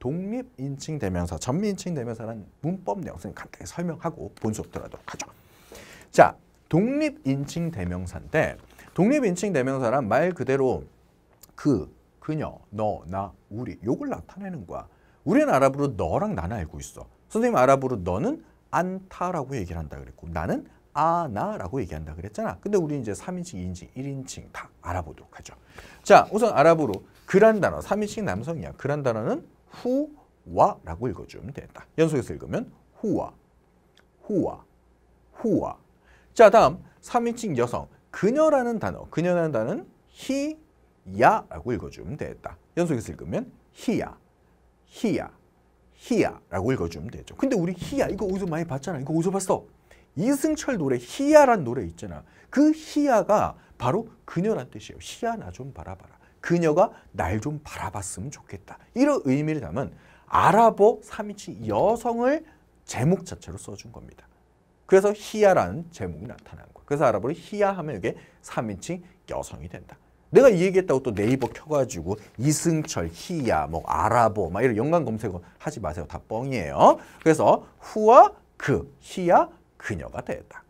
독립 인칭 대명사, 전미 인칭 대명사는 문법 내용을 간단히 설명하고 본수업 들어가도록 하죠. 자, 독립 인칭 대명사인데 독립 인칭 대명사란 말 그대로 그, 그녀, 너, 나, 우리 요걸 나타내는 거야. 우리는 아랍어로 너랑 나는 알고 있어. 선생님 아랍어로 너는 안타라고 얘기를 한다 그랬고 나는 아나라고 얘기한다 그랬잖아. 근데 우리 이제 3인칭, 2인칭, 1인칭 다 알아보도록 하죠. 자, 우선 아랍어로 그란 단어, 3인칭 남성이야. 그란 단어는 후와라고 읽어주면 된다. 연속해서 읽으면 후와, 후와, 후와. 자 다음 3인칭 여성, 그녀라는 단어, 그녀라는 단어는 히야라고 읽어주면 되다 연속해서 읽으면 히야, 히야, 히야라고 읽어주면 되죠. 근데 우리 히야 이거 어디서 많이 봤잖아. 이거 어디서 봤어? 이승철 노래 히야란 노래 있잖아. 그 히야가 바로 그녀란 뜻이에요. 히야 나좀 바라봐라. 그녀가 날 좀 바라봤으면 좋겠다. 이런 의미를 담은 아랍어 3인칭 여성을 제목 자체로 써준 겁니다. 그래서 히야라는 제목이 나타난 거예요. 그래서 아랍어로 히야 하면 이게 3인칭 여성이 된다. 내가 이 얘기했다고 또 네이버 켜가지고 이승철, 히야, 뭐 아랍어 막 이런 연관 검색어 하지 마세요. 다 뻥이에요. 그래서 후와 그, 히야, 그녀가 되었다.